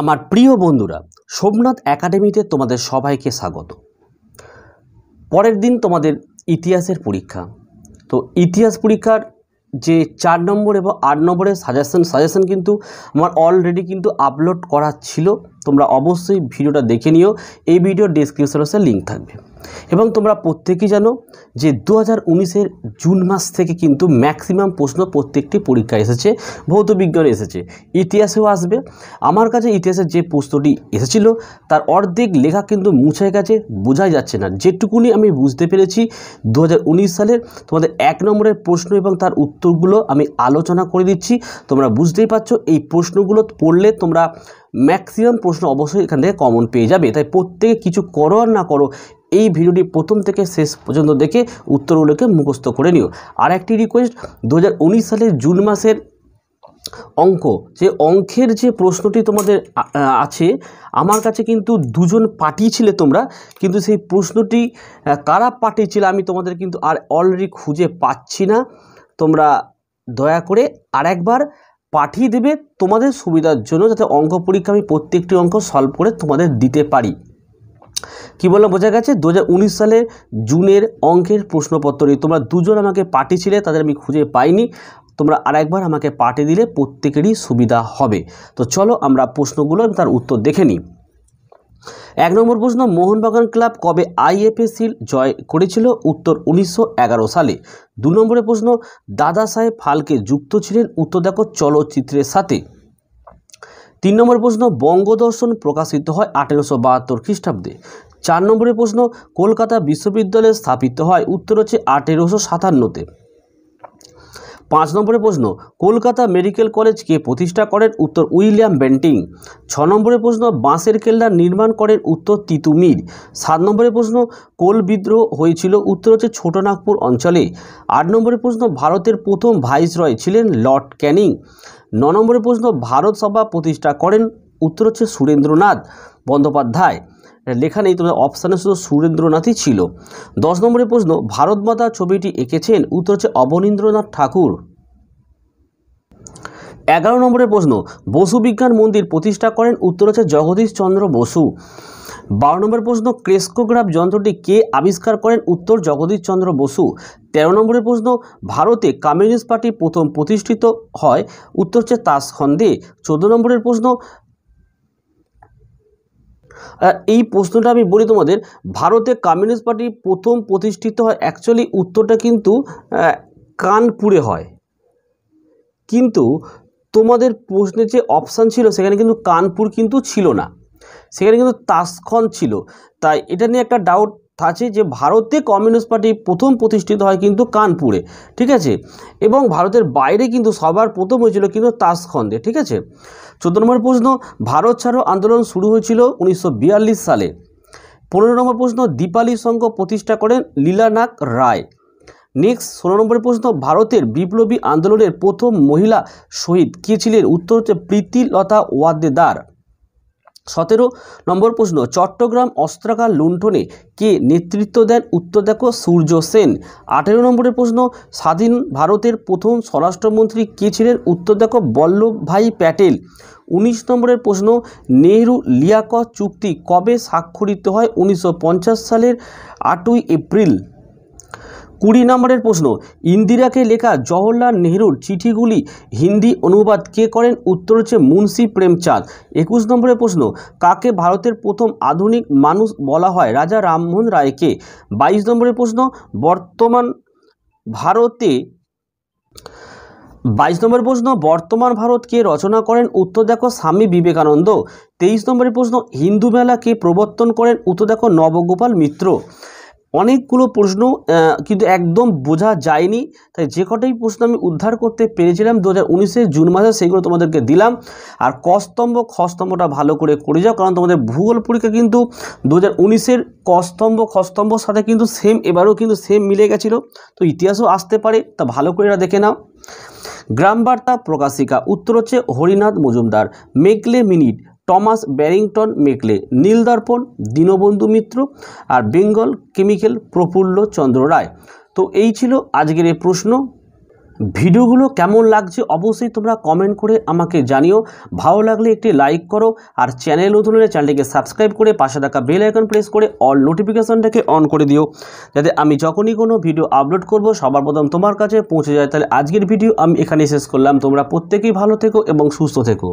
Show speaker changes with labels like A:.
A: আমার প্রিয় বন্ধুরা সোমনাথ একাডেমিতে তোমাদের সবাইকে স্বাগত পরের দিন তোমাদের ইতিহাসের পরীক্ষা তো ইতিহাস পরীক্ষার যে চার নম্বর এবং আট নম্বরের সাজেশন সাজেশন কিন্তু আমার অলরেডি কিন্তু আপলোড করা ছিল তোমরা অবশ্যই ভিডিওটা দেখে নিও এই ভিডিও ডিসক্রিপশনে লিঙ্ক থাকবে এবং তোমরা প্রত্যেকেই জানো যে দু হাজার উনিশের জুন মাস থেকে কিন্তু ম্যাক্সিমাম প্রশ্ন প্রত্যেকটি পরীক্ষা এসেছে ভৌত বিজ্ঞানে এসেছে ইতিহাসেও আসবে আমার কাছে ইতিহাসের যে প্রশ্নটি এসেছিল তার অর্ধেক লেখা কিন্তু মুছে গেছে বোঝাই যাচ্ছে না যেটুকুনি আমি বুঝতে পেরেছি দু সালের তোমাদের এক নম্বরের প্রশ্ন এবং তার উত্তরগুলো আমি আলোচনা করে দিচ্ছি তোমরা বুঝতেই পারছো এই প্রশ্নগুলো পড়লে তোমরা ম্যাক্সিমাম প্রশ্ন অবশ্যই এখান থেকে কমন পেয়ে যাবে তাই প্রত্যেকে কিছু করো আর না করো এই ভিডিওটি প্রথম থেকে শেষ পর্যন্ত দেখে উত্তরগুলোকে মুখস্থ করে নিও আর একটি রিকোয়েস্ট দু সালের জুন মাসের অঙ্ক যে অঙ্কের যে প্রশ্নটি তোমাদের আছে আমার কাছে কিন্তু দুজন পাঠিয়েছিলে তোমরা কিন্তু সেই প্রশ্নটি কারা পাঠিয়েছিলে আমি তোমাদের কিন্তু আর অলরেডি খুঁজে পাচ্ছি না তোমরা দয়া করে আর একবার পাঠিয়ে দেবে তোমাদের সুবিধার জন্য যাতে অঙ্ক পরীক্ষা আমি প্রত্যেকটি অঙ্ক সলভ করে তোমাদের দিতে পারি কি বললাম বোঝা গেছে দু সালের জুনের অঙ্কের প্রশ্নপত্র তোমরা দুজন আমাকে পাঠিয়েছিলে তাদের আমি খুঁজে পাইনি তোমরা আরেকবার আমাকে পাঠিয়ে দিলে প্রত্যেকেরই সুবিধা হবে তো চলো আমরা প্রশ্নগুলো তার উত্তর দেখে নিই এক নম্বর প্রশ্ন মোহনবাগান ক্লাব কবে আইএফএ জয় করেছিল উত্তর উনিশশো সালে দু নম্বরের প্রশ্ন দাদা সাহেব ফালকে যুক্ত ছিলেন উত্তর দেখো চলচ্চিত্রের সাথে তিন নম্বর প্রশ্ন বঙ্গদর্শন প্রকাশিত হয় আঠেরোশো বাহাত্তর খ্রিস্টাব্দে চার নম্বরের প্রশ্ন কলকাতা বিশ্ববিদ্যালয়ে স্থাপিত হয় উত্তর হচ্ছে আঠেরোশো সাতান্নতে পাঁচ নম্বরের প্রশ্ন কলকাতা মেডিকেল কলেজকে প্রতিষ্ঠা করেন উত্তর উইলিয়াম বেন্টিং ছ নম্বরের প্রশ্ন বাঁশের কেল্লা নির্মাণ করেন উত্তর তিতুমির সাত নম্বরের প্রশ্ন কোল বিদ্রোহ হয়েছিল উত্তর হচ্ছে ছোটনাগপুর অঞ্চলে আট নম্বরের প্রশ্ন ভারতের প্রথম ভাইসরয় ছিলেন লর্ড ক্যানিং ন নম্বরের প্রশ্ন ভারত সভা প্রতিষ্ঠা করেন উত্তর হচ্ছে সুরেন্দ্রনাথ বন্দ্যোপাধ্যায় লেখা নেই তোমাদের অপশানে শুধু সুরেন্দ্রনাথই ছিল দশ নম্বরের প্রশ্ন ভারতমাতা ছবিটি এঁকেছেন উত্তর হচ্ছে অবনীন্দ্রনাথ ঠাকুর এগারো নম্বরের প্রশ্ন বসু বিজ্ঞান মন্দির প্রতিষ্ঠা করেন উত্তর হচ্ছে চন্দ্র বসু বারো নম্বর প্রশ্ন ক্রেস্কোগ্রাফ যন্ত্রটি কে আবিষ্কার করেন উত্তর জগদীশ চন্দ্র বসু তেরো নম্বরের প্রশ্ন ভারতে কমিউনিস্ট পার্টি প্রথম প্রতিষ্ঠিত হয় উত্তর হচ্ছে তাসখন্দে চোদ্দো নম্বরের প্রশ্ন এই প্রশ্নটা আমি বলি তোমাদের ভারতে কমিউনিস্ট পার্টি প্রথম প্রতিষ্ঠিত হয় অ্যাকচুয়ালি উত্তরটা কিন্তু কানপুরে হয় কিন্তু তোমাদের প্রশ্নের যে অপশান ছিল সেখানে কিন্তু কানপুর কিন্তু ছিল না সেখানে কিন্তু তাসখন ছিল তাই এটা নিয়ে একটা ডাউট আছে যে ভারতে কমিউনিস্ট পার্টি প্রথম প্রতিষ্ঠিত হয় কিন্তু কানপুরে ঠিক আছে এবং ভারতের বাইরে কিন্তু সবার প্রথম হয়েছিল কিন্তু তাসখন্দে ঠিক আছে চোদ্দ নম্বর প্রশ্ন ভারত ছাড়ো আন্দোলন শুরু হয়েছিল উনিশশো সালে পনেরো নম্বর প্রশ্ন দীপালি সংঘ প্রতিষ্ঠা করেন লীলানাক রায় নেক্সট ষোলো নম্বরের প্রশ্ন ভারতের বিপ্লবী আন্দোলনের প্রথম মহিলা শহীদ কে ছিলেন উত্তর হচ্ছে প্রীতিলতা ওয়াদ্দেদার সতেরো নম্বর প্রশ্ন চট্টগ্রাম অস্ত্রাগার লুণ্ঠনে কে নেতৃত্ব দেন উত্তর দেখো সূর্য সেন আঠেরো নম্বরের প্রশ্ন স্বাধীন ভারতের প্রথম স্বরাষ্ট্রমন্ত্রী কে ছিলেন উত্তর দেখো বল্লভভাই প্যাটেল উনিশ নম্বরের প্রশ্ন নেহরু লিয়াক চুক্তি কবে স্বাক্ষরিত হয় উনিশশো সালের আটই এপ্রিল কুড়ি নম্বরের প্রশ্ন ইন্দিরাকে লেখা জওহরলাল নেহরুর চিঠিগুলি হিন্দি অনুবাদ কে করেন উত্তর হচ্ছে মুন্সি প্রেমচাঁদ একুশ নম্বরের প্রশ্ন কাকে ভারতের প্রথম আধুনিক মানুষ বলা হয় রাজা রামমোহন রায়কে বাইশ নম্বরের প্রশ্ন বর্তমান ভারতে বাইশ নম্বর প্রশ্ন বর্তমান ভারতকে রচনা করেন উত্তর দেখো স্বামী বিবেকানন্দ তেইশ নম্বরের প্রশ্ন হিন্দু মেলাকে প্রবর্তন করেন উত্তর দেখো নবগোপাল মিত্র অনেকগুলো প্রশ্ন কিন্তু একদম বোঝা যায়নি তাই যে কটাই প্রশ্ন আমি উদ্ধার করতে পেরেছিলাম দু হাজার জুন মাসে সেইগুলো তোমাদেরকে দিলাম আর কস্তম্ভ খস্তম্ভটা ভালো করে করে যাও কারণ তোমাদের ভূগোল পরীক্ষা কিন্তু দু হাজার উনিশের কস্তম্ভ খস্তম্ভর সাথে কিন্তু সেম এবারও কিন্তু সেম মিলে গেছিলো তো ইতিহাসও আসতে পারে তা ভালো করে এটা দেখে নাও গ্রামবার্তা প্রকাশিকা উত্তর হচ্ছে Harinath Majumdar Macaulay minute Thomas Babington Macaulay Nildarpan Dinabandhu Mitra আর বেঙ্গল কেমিক্যাল প্রফুল্ল চন্দ্র রায় তো এই ছিল আজকের এই প্রশ্ন ভিডিওগুলো কেমন লাগছে অবশ্যই তোমরা কমেন্ট করে আমাকে জানিও ভালো লাগলে একটি লাইক করো আর চ্যানেল নতুন হলে চ্যানেলটিকে সাবস্ক্রাইব করে পাশে থাকা বেল আইকন প্রেস করে অল নোটিফিকেশনটাকে অন করে দিও যাতে আমি যখনই কোনো ভিডিও আপলোড করব সবার প্রথম তোমার কাছে পৌঁছে যায় তাহলে আজকের ভিডিও আমি এখানে শেষ করলাম তোমরা প্রত্যেকেই ভালো থেকো এবং সুস্থ থেকো